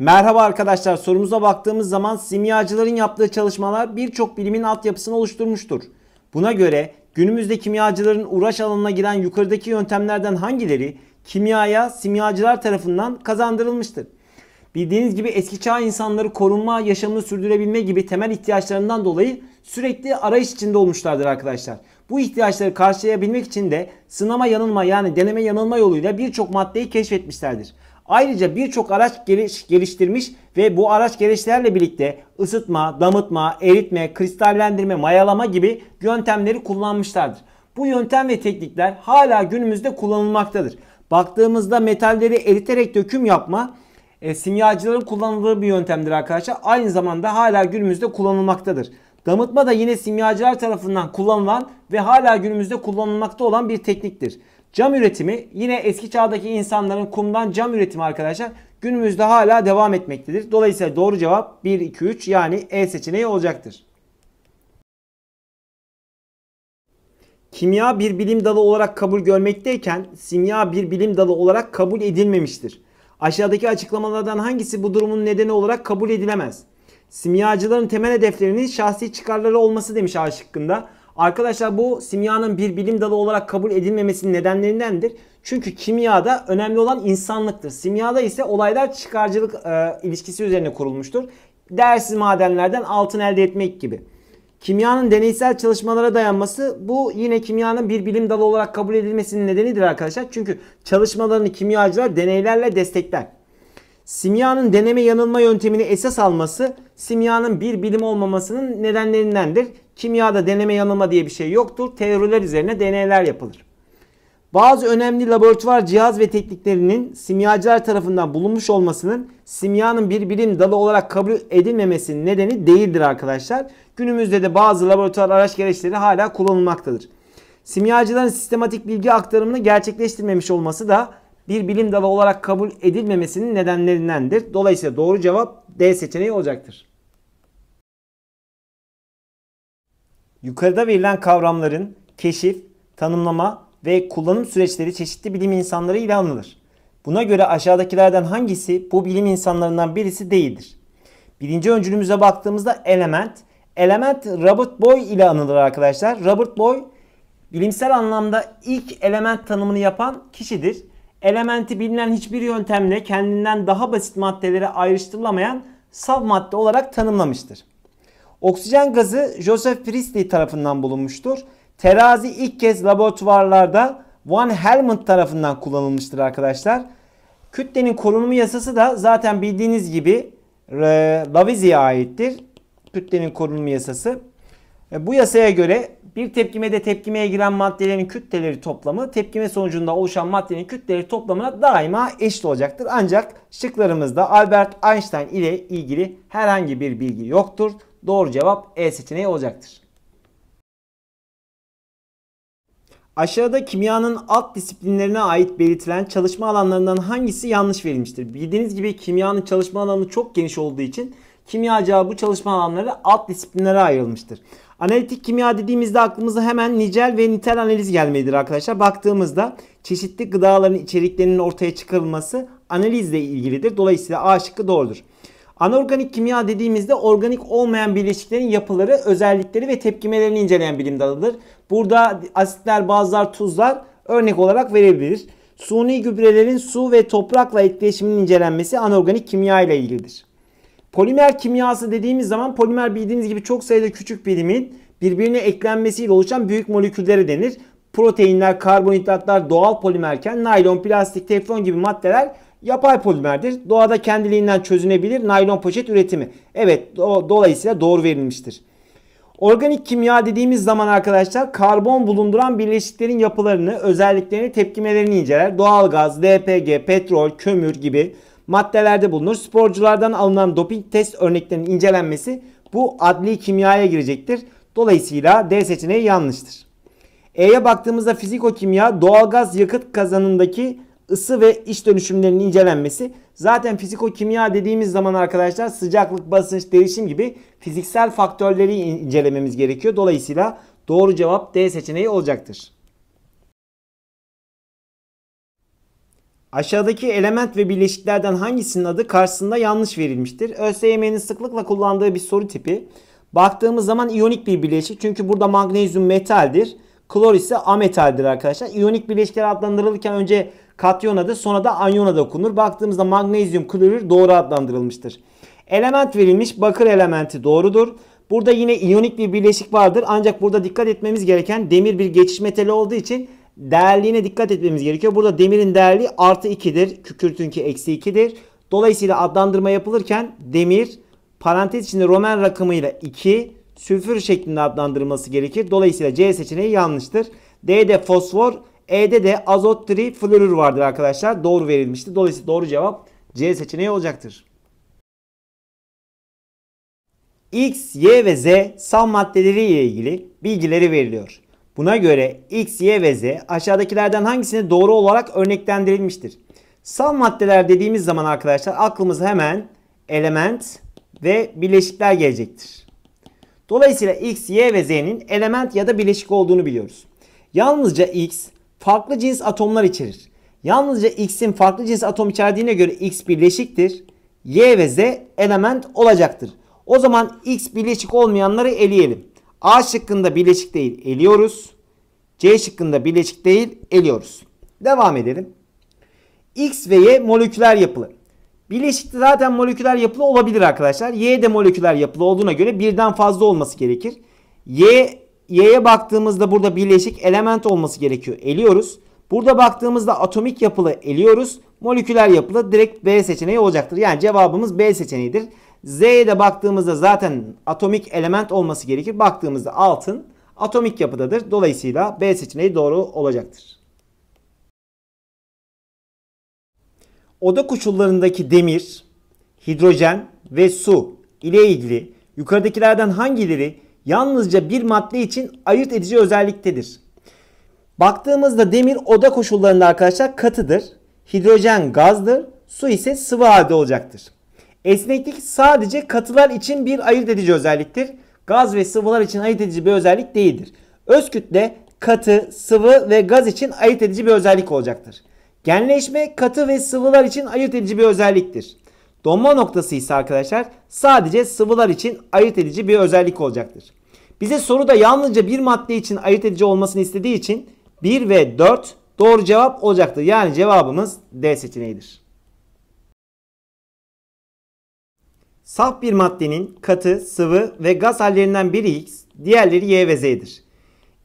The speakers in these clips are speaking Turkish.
Merhaba arkadaşlar sorumuza baktığımız zaman simyacıların yaptığı çalışmalar birçok bilimin altyapısını oluşturmuştur. Buna göre günümüzde kimyacıların uğraş alanına giren yukarıdaki yöntemlerden hangileri kimyaya simyacılar tarafından kazandırılmıştır? Bildiğiniz gibi eski çağ insanları korunma, yaşamını sürdürebilme gibi temel ihtiyaçlarından dolayı sürekli arayış içinde olmuşlardır arkadaşlar. Bu ihtiyaçları karşılayabilmek için de sınama yanılma yani deneme yanılma yoluyla birçok maddeyi keşfetmişlerdir. Ayrıca birçok araç geliş, geliştirmiş ve bu araç gelişlerle birlikte ısıtma, damıtma, eritme, kristallendirme, mayalama gibi yöntemleri kullanmışlardır. Bu yöntem ve teknikler hala günümüzde kullanılmaktadır. Baktığımızda metalleri eriterek döküm yapma e, simyacıların kullanıldığı bir yöntemdir arkadaşlar. Aynı zamanda hala günümüzde kullanılmaktadır. Damıtma da yine simyacılar tarafından kullanılan ve hala günümüzde kullanılmakta olan bir tekniktir. Cam üretimi yine eski çağdaki insanların kumdan cam üretimi arkadaşlar günümüzde hala devam etmektedir. Dolayısıyla doğru cevap 1, 2, 3 yani E seçeneği olacaktır. Kimya bir bilim dalı olarak kabul görmekteyken simya bir bilim dalı olarak kabul edilmemiştir. Aşağıdaki açıklamalardan hangisi bu durumun nedeni olarak kabul edilemez? Simyacıların temel hedeflerinin şahsi çıkarları olması demiş A şıkkında. Arkadaşlar bu simyanın bir bilim dalı olarak kabul edilmemesinin nedenlerindendir. Çünkü kimyada önemli olan insanlıktır. Simyada ise olaylar çıkarcılık e, ilişkisi üzerine kurulmuştur. Değersiz madenlerden altın elde etmek gibi. Kimyanın deneysel çalışmalara dayanması bu yine kimyanın bir bilim dalı olarak kabul edilmesinin nedenidir arkadaşlar. Çünkü çalışmalarını kimyacılar deneylerle destekler. Simyanın deneme yanılma yöntemini esas alması simyanın bir bilim olmamasının nedenlerindendir. Kimyada deneme yanılma diye bir şey yoktur. Teoriler üzerine deneyler yapılır. Bazı önemli laboratuvar cihaz ve tekniklerinin simyacılar tarafından bulunmuş olmasının simyanın bir bilim dalı olarak kabul edilmemesinin nedeni değildir arkadaşlar. Günümüzde de bazı laboratuvar araç gereçleri hala kullanılmaktadır. Simyacıların sistematik bilgi aktarımını gerçekleştirmemiş olması da bir bilim dalı olarak kabul edilmemesinin nedenlerindendir. Dolayısıyla doğru cevap D seçeneği olacaktır. Yukarıda verilen kavramların keşif, tanımlama ve kullanım süreçleri çeşitli bilim insanları ile anılır. Buna göre aşağıdakilerden hangisi bu bilim insanlarından birisi değildir? Birinci öncülümüze baktığımızda element. Element Robert Boy ile anılır arkadaşlar. Robert Boy bilimsel anlamda ilk element tanımını yapan kişidir. Elementi bilinen hiçbir yöntemle kendinden daha basit maddelere ayrıştırılamayan saf madde olarak tanımlamıştır. Oksijen gazı Joseph Priestley tarafından bulunmuştur. Terazi ilk kez laboratuvarlarda Van Helmont tarafından kullanılmıştır arkadaşlar. Kütlenin korunumu yasası da zaten bildiğiniz gibi e, aittir. Kütlenin korunumu yasası. E, bu yasaya göre bir tepkimede tepkimeye giren maddelerin kütleleri toplamı tepkime sonucunda oluşan maddenin kütleleri toplamına daima eşit olacaktır. Ancak şıklarımızda Albert Einstein ile ilgili herhangi bir bilgi yoktur. Doğru cevap E seçeneği olacaktır. Aşağıda kimyanın alt disiplinlerine ait belirtilen çalışma alanlarından hangisi yanlış verilmiştir? Bildiğiniz gibi kimyanın çalışma alanı çok geniş olduğu için kimyaca bu çalışma alanları alt disiplinlere ayrılmıştır. Analitik kimya dediğimizde aklımıza hemen nicel ve nitel analiz gelmelidir arkadaşlar. Baktığımızda çeşitli gıdaların içeriklerinin ortaya çıkarılması analizle ilgilidir. Dolayısıyla A şıkkı doğrudur. Anorganik kimya dediğimizde organik olmayan bileşiklerin yapıları, özellikleri ve tepkimelerini inceleyen bilim dalıdır. Burada asitler, bazlar, tuzlar örnek olarak verebilir. Suni gübrelerin su ve toprakla etkileşiminin incelenmesi anorganik kimya ile ilgilidir. Polimer kimyası dediğimiz zaman polimer bildiğiniz gibi çok sayıda küçük birimin birbirine eklenmesiyle oluşan büyük moleküllere denir. Proteinler, karbonhidratlar doğal polimerken naylon, plastik, teflon gibi maddeler yapay polimerdir. Doğada kendiliğinden çözünebilir naylon poşet üretimi. Evet do dolayısıyla doğru verilmiştir. Organik kimya dediğimiz zaman arkadaşlar karbon bulunduran birleşiklerin yapılarını, özelliklerini, tepkimelerini inceler. Doğalgaz, DPG, petrol, kömür gibi maddelerde bulunur. Sporculardan alınan doping test örneklerinin incelenmesi bu adli kimyaya girecektir. Dolayısıyla D seçeneği yanlıştır. E'ye baktığımızda fizikokimya doğalgaz yakıt kazanındaki ısı ve iş dönüşümlerinin incelenmesi. Zaten fiziko kimya dediğimiz zaman arkadaşlar sıcaklık, basınç, değişim gibi fiziksel faktörleri incelememiz gerekiyor. Dolayısıyla doğru cevap D seçeneği olacaktır. Aşağıdaki element ve bileşiklerden hangisinin adı karşısında yanlış verilmiştir? ÖSYM'nin sıklıkla kullandığı bir soru tipi. Baktığımız zaman iyonik bir bileşik çünkü burada magnezyum metaldir. Klor ise ametaldir arkadaşlar. İyonik bileşikler adlandırılırken önce katyon adı sonra da anyon adı okunur. Baktığımızda magnezyum klorür doğru adlandırılmıştır. Element verilmiş. Bakır elementi doğrudur. Burada yine iyonik bir bileşik vardır. Ancak burada dikkat etmemiz gereken demir bir geçiş metali olduğu için değerliğine dikkat etmemiz gerekiyor. Burada demirin değerli artı 2'dir. Kükürtünki eksi 2'dir. Dolayısıyla adlandırma yapılırken demir parantez içinde romen rakamıyla 2 sülfür şeklinde adlandırılması gerekir. Dolayısıyla C seçeneği yanlıştır. D'de fosfor, E'de de azot tri vardır arkadaşlar. Doğru verilmişti. Dolayısıyla doğru cevap C seçeneği olacaktır. X, Y ve Z sal maddeleri ile ilgili bilgileri veriliyor. Buna göre X, Y ve Z aşağıdakilerden hangisini doğru olarak örneklendirilmiştir? Sal maddeler dediğimiz zaman arkadaşlar aklımıza hemen element ve bileşikler gelecektir. Dolayısıyla x, y ve z'nin element ya da bileşik olduğunu biliyoruz. Yalnızca x farklı cins atomlar içerir. Yalnızca x'in farklı cins atom içerdiğine göre x bileşiktir. Y ve z element olacaktır. O zaman x bileşik olmayanları eleyelim. A şıkkında bileşik değil eliyoruz. C şıkkında bileşik değil eliyoruz. Devam edelim. X ve Y moleküler yapılı. Bileşik zaten moleküler yapılı olabilir arkadaşlar. Y de moleküler yapılı olduğuna göre birden fazla olması gerekir. Y Y'ye baktığımızda burada bileşik element olması gerekiyor. Eliyoruz. Burada baktığımızda atomik yapılı eliyoruz. Moleküler yapılı direkt B seçeneği olacaktır. Yani cevabımız B seçeneğidir. Z'ye de baktığımızda zaten atomik element olması gerekir. Baktığımızda altın atomik yapıdadır. Dolayısıyla B seçeneği doğru olacaktır. oda koşullarındaki demir, hidrojen ve su ile ilgili yukarıdakilerden hangileri yalnızca bir madde için ayırt edici özelliktedir? Baktığımızda demir oda koşullarında arkadaşlar katıdır. Hidrojen gazdır. Su ise sıvı halde olacaktır. Esneklik sadece katılar için bir ayırt edici özelliktir. Gaz ve sıvılar için ayırt edici bir özellik değildir. Öz kütle katı, sıvı ve gaz için ayırt edici bir özellik olacaktır. Genleşme katı ve sıvılar için ayırt edici bir özelliktir. Donma noktası ise arkadaşlar sadece sıvılar için ayırt edici bir özellik olacaktır. Bize soruda yalnızca bir madde için ayırt edici olmasını istediği için 1 ve 4 doğru cevap olacaktır. Yani cevabımız D seçeneğidir. Saf bir maddenin katı, sıvı ve gaz hallerinden biri X, diğerleri Y ve Z'dir.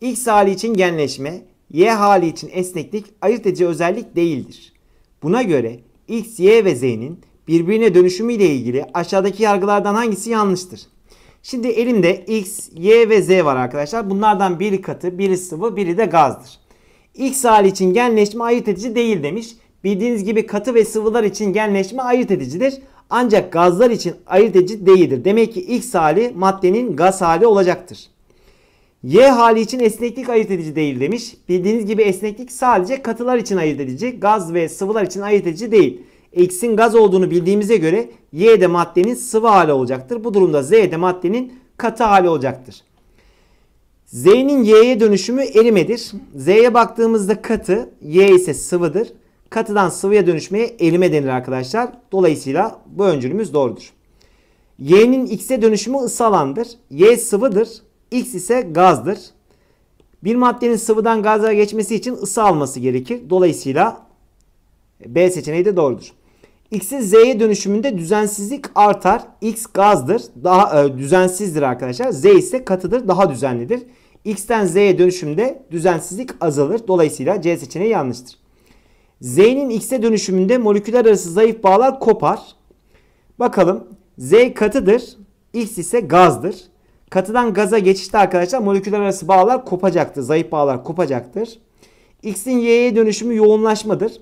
X hali için genleşme, y hali için esneklik ayırt edici özellik değildir. Buna göre x, y ve z'nin birbirine dönüşümü ile ilgili aşağıdaki yargılardan hangisi yanlıştır? Şimdi elimde x, y ve z var arkadaşlar. Bunlardan biri katı, biri sıvı, biri de gazdır. X hali için genleşme ayırt edici değil demiş. Bildiğiniz gibi katı ve sıvılar için genleşme ayırt edicidir. Ancak gazlar için ayırt edici değildir. Demek ki X hali maddenin gaz hali olacaktır. Y hali için esneklik ayırt edici değil demiş. Bildiğiniz gibi esneklik sadece katılar için ayırt edici, gaz ve sıvılar için ayırt edici değil. X'in gaz olduğunu bildiğimize göre Y de maddenin sıvı hali olacaktır. Bu durumda Z de maddenin katı hali olacaktır. Z'nin Y'ye dönüşümü erimedir. Z'ye baktığımızda katı, Y ise sıvıdır. Katıdan sıvıya dönüşmeye erime denir arkadaşlar. Dolayısıyla bu öncülümüz doğrudur. Y'nin X'e dönüşümü ısı alandır. Y sıvıdır. X ise gazdır. Bir maddenin sıvıdan gaza geçmesi için ısı alması gerekir. Dolayısıyla B seçeneği de doğrudur. X'in Z'ye dönüşümünde düzensizlik artar. X gazdır. Daha e, düzensizdir arkadaşlar. Z ise katıdır. Daha düzenlidir. X'ten Z'ye dönüşümde düzensizlik azalır. Dolayısıyla C seçeneği yanlıştır. Z'nin X'e dönüşümünde moleküller arası zayıf bağlar kopar. Bakalım Z katıdır. X ise gazdır. Katıdan gaza geçişte arkadaşlar moleküller arası bağlar kopacaktır. Zayıf bağlar kopacaktır. X'in Y'ye dönüşümü yoğunlaşmadır.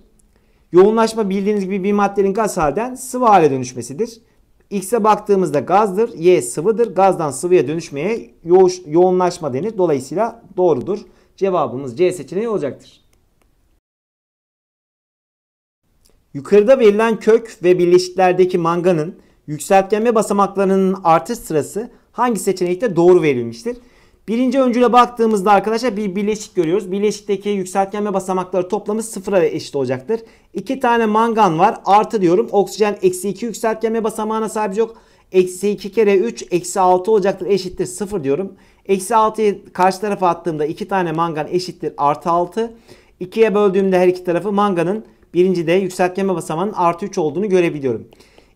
Yoğunlaşma bildiğiniz gibi bir maddenin gaz halden sıvı hale dönüşmesidir. X'e baktığımızda gazdır. Y sıvıdır. Gazdan sıvıya dönüşmeye yo yoğunlaşma denir. Dolayısıyla doğrudur. Cevabımız C seçeneği olacaktır. Yukarıda verilen kök ve birleşiklerdeki manganın yükseltgenme basamaklarının artış sırası hangi seçenekte doğru verilmiştir? Birinci öncüle baktığımızda arkadaşlar bir bileşik görüyoruz. Bileşikteki yükseltgen ve basamakları toplamı sıfıra eşit olacaktır. İki tane mangan var. Artı diyorum. Oksijen eksi 2 yükseltgen ve basamağına sahip yok. Eksi 2 kere 3 eksi 6 olacaktır. Eşittir 0 diyorum. Eksi 6'yı karşı tarafa attığımda 2 tane mangan eşittir. Artı 6. 2'ye böldüğümde her iki tarafı manganın birinci de yükseltgen ve basamağının artı 3 olduğunu görebiliyorum.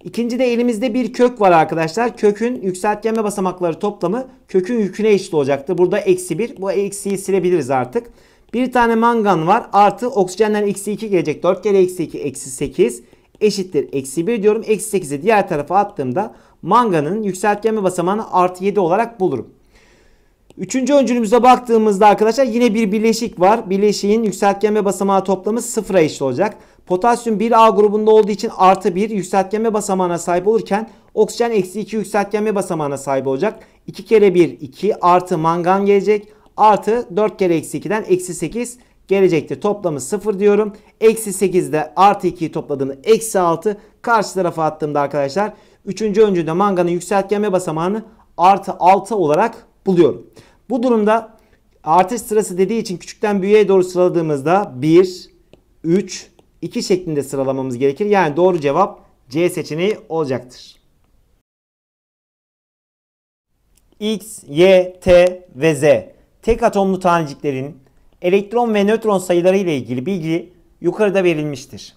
İkinci de elimizde bir kök var arkadaşlar. Kökün yükseltgenme basamakları toplamı kökün yüküne eşit olacaktı. Burada eksi 1. Bu eksiyi silebiliriz artık. Bir tane mangan var. Artı oksijenden eksi 2 gelecek. 4 kere eksi 2 eksi 8 eşittir. Eksi 1 diyorum. Eksi 8'i diğer tarafa attığımda manganın yükseltgenme basamağını artı 7 olarak bulurum. Üçüncü öncülümüze baktığımızda arkadaşlar yine bir bileşik var. Bileşiğin yükseltgenme basamağı toplamı sıfıra eşit olacak. Potasyum 1A grubunda olduğu için artı 1 yükseltgenme basamağına sahip olurken oksijen eksi 2 yükseltgenme basamağına sahip olacak. 2 kere 1 2 artı mangan gelecek. Artı 4 kere eksi 2'den eksi 8 gelecektir. Toplamı 0 diyorum. Eksi de artı 2'yi topladığımda eksi 6 karşı tarafa attığımda arkadaşlar 3. öncüde manganın yükseltgenme basamağını artı 6 olarak buluyorum. Bu durumda artış sırası dediği için küçükten büyüğe doğru sıraladığımızda 1, 3, 2 şeklinde sıralamamız gerekir. Yani doğru cevap C seçeneği olacaktır. X, Y, T ve Z tek atomlu taneciklerin elektron ve nötron sayıları ile ilgili bilgi yukarıda verilmiştir.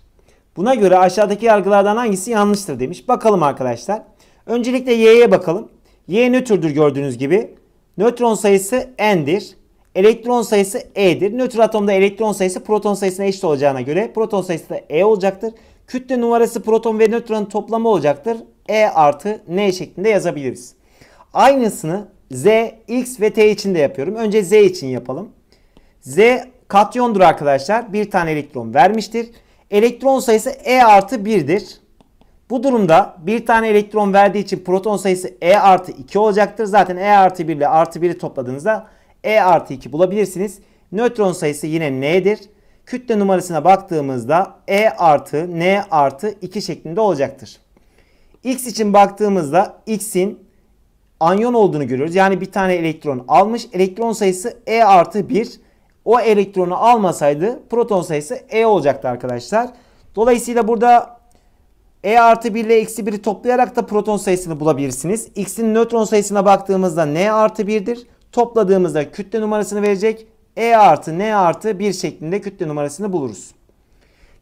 Buna göre aşağıdaki yargılardan hangisi yanlıştır demiş. Bakalım arkadaşlar. Öncelikle Y'ye bakalım. Y nötrdür gördüğünüz gibi. Nötron sayısı n'dir. Elektron sayısı E'dir. Nötr atomda elektron sayısı proton sayısına eşit olacağına göre proton sayısı da E olacaktır. Kütle numarası proton ve nötronun toplamı olacaktır. E artı N şeklinde yazabiliriz. Aynısını Z, X ve T için de yapıyorum. Önce Z için yapalım. Z katyondur arkadaşlar. Bir tane elektron vermiştir. Elektron sayısı E artı 1'dir. Bu durumda bir tane elektron verdiği için proton sayısı E artı 2 olacaktır. Zaten E artı 1 ile artı 1'i topladığınızda e artı 2 bulabilirsiniz. Nötron sayısı yine N'dir. Kütle numarasına baktığımızda E artı N artı 2 şeklinde olacaktır. X için baktığımızda X'in anyon olduğunu görüyoruz. Yani bir tane elektron almış. Elektron sayısı E artı 1. O elektronu almasaydı proton sayısı E olacaktı arkadaşlar. Dolayısıyla burada E artı 1 ile eksi 1'i toplayarak da proton sayısını bulabilirsiniz. X'in nötron sayısına baktığımızda N artı 1'dir. Topladığımızda kütle numarasını verecek. E artı N artı 1 şeklinde kütle numarasını buluruz.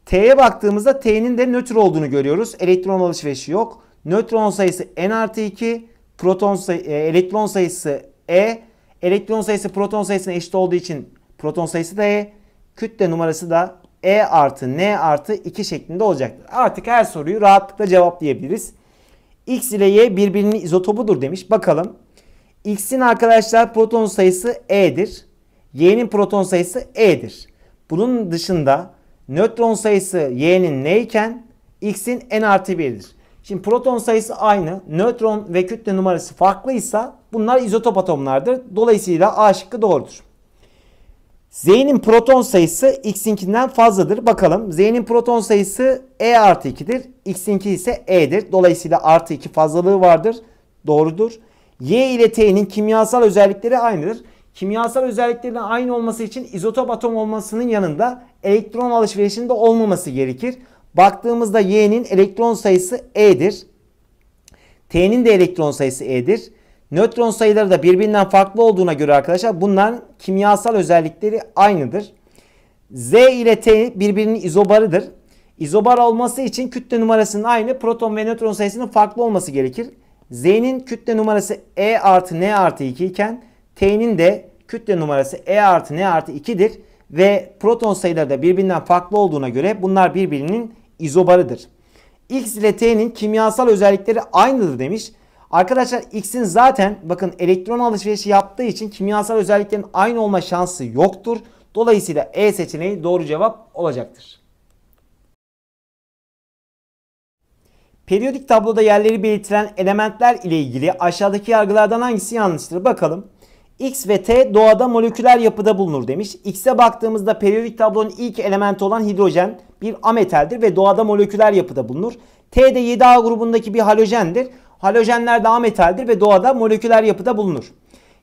T'ye baktığımızda T'nin de nötr olduğunu görüyoruz. Elektron alışverişi yok. Nötron sayısı N artı 2. Proton sayı, e, elektron sayısı E. Elektron sayısı proton sayısına eşit olduğu için proton sayısı da E. Kütle numarası da E artı N artı 2 şeklinde olacaktır. Artık her soruyu rahatlıkla cevaplayabiliriz. X ile Y birbirinin izotopudur demiş. Bakalım X'in arkadaşlar proton sayısı E'dir. Y'nin proton sayısı E'dir. Bunun dışında nötron sayısı Y'nin N X'in N artı 1'dir. Şimdi proton sayısı aynı. Nötron ve kütle numarası farklıysa bunlar izotop atomlardır. Dolayısıyla A şıkkı doğrudur. Z'nin proton sayısı X'inkinden fazladır. Bakalım Z'nin proton sayısı E artı 2'dir. X'inki ise E'dir. Dolayısıyla artı 2 fazlalığı vardır. Doğrudur. Y ile T'nin kimyasal özellikleri aynıdır. Kimyasal özelliklerinin aynı olması için izotop atom olmasının yanında elektron alışverişinde olmaması gerekir. Baktığımızda Y'nin elektron sayısı E'dir. T'nin de elektron sayısı E'dir. Nötron sayıları da birbirinden farklı olduğuna göre arkadaşlar bunların kimyasal özellikleri aynıdır. Z ile T birbirinin izobarıdır. İzobar olması için kütle numarasının aynı proton ve nötron sayısının farklı olması gerekir. Z'nin kütle numarası E artı N artı 2 iken T'nin de kütle numarası E artı N artı 2'dir. Ve proton sayıları da birbirinden farklı olduğuna göre bunlar birbirinin izobarıdır. X ile T'nin kimyasal özellikleri aynıdır demiş. Arkadaşlar X'in zaten bakın elektron alışverişi yaptığı için kimyasal özelliklerin aynı olma şansı yoktur. Dolayısıyla E seçeneği doğru cevap olacaktır. Periyodik tabloda yerleri belirtilen elementler ile ilgili aşağıdaki yargılardan hangisi yanlıştır? Bakalım. X ve T doğada moleküler yapıda bulunur demiş. X'e baktığımızda periyodik tablonun ilk elementi olan hidrojen bir ametaldir ve doğada moleküler yapıda bulunur. T de 7A grubundaki bir halojendir. Halojenler de ametaldir ve doğada moleküler yapıda bulunur.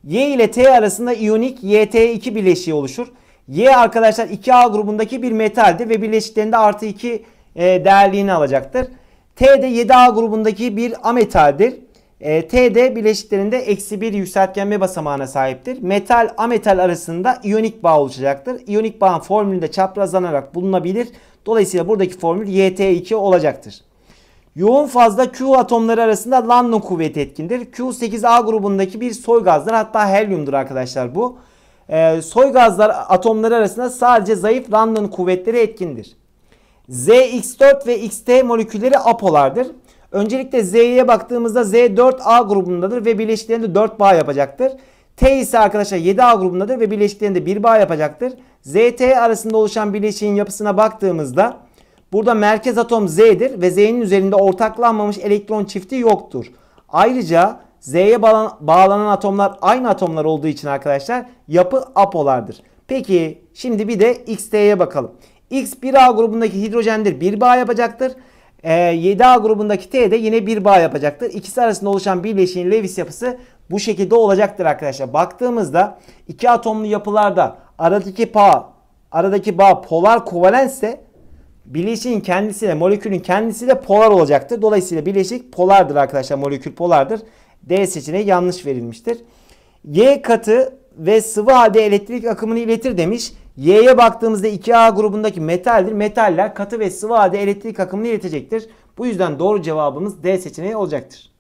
Y ile T arasında iyonik YT2 bileşiği oluşur. Y arkadaşlar 2A grubundaki bir metaldir ve bileşiklerinde artı 2 e, değerliğini alacaktır td 7A grubundaki bir ametaldir. E, ee, T bileşiklerinde eksi bir yükseltgenme basamağına sahiptir. Metal ametal arasında iyonik bağ oluşacaktır. İyonik bağın formülü de çaprazlanarak bulunabilir. Dolayısıyla buradaki formül YT2 olacaktır. Yoğun fazla Q atomları arasında Landon kuvveti etkindir. Q8A grubundaki bir soy gazdır. Hatta helyumdur arkadaşlar bu. E, soy gazlar atomları arasında sadece zayıf Landon kuvvetleri etkindir. ZX4 ve XT molekülleri apolardır. Öncelikle Z'ye baktığımızda Z4A grubundadır ve birleşiklerinde 4 bağ yapacaktır. T ise arkadaşlar 7A grubundadır ve birleşiklerinde 1 bağ yapacaktır. ZT arasında oluşan bileşiğin yapısına baktığımızda burada merkez atom Z'dir ve Z'nin üzerinde ortaklanmamış elektron çifti yoktur. Ayrıca Z'ye bağlanan atomlar aynı atomlar olduğu için arkadaşlar yapı apolardır. Peki şimdi bir de XT'ye bakalım. X 1A grubundaki hidrojendir. Bir bağ yapacaktır. E, 7A grubundaki T de yine bir bağ yapacaktır. İkisi arasında oluşan birleşiğin Lewis yapısı bu şekilde olacaktır arkadaşlar. Baktığımızda iki atomlu yapılarda aradaki bağ, aradaki bağ polar kovalensse bileşiğin kendisi de molekülün kendisi de polar olacaktır. Dolayısıyla bileşik polardır arkadaşlar. Molekül polardır. D seçeneği yanlış verilmiştir. Y katı ve sıvı halde elektrik akımını iletir demiş. Y'ye baktığımızda 2A grubundaki metaldir. Metaller katı ve sıvı halde elektrik akımını iletecektir. Bu yüzden doğru cevabımız D seçeneği olacaktır.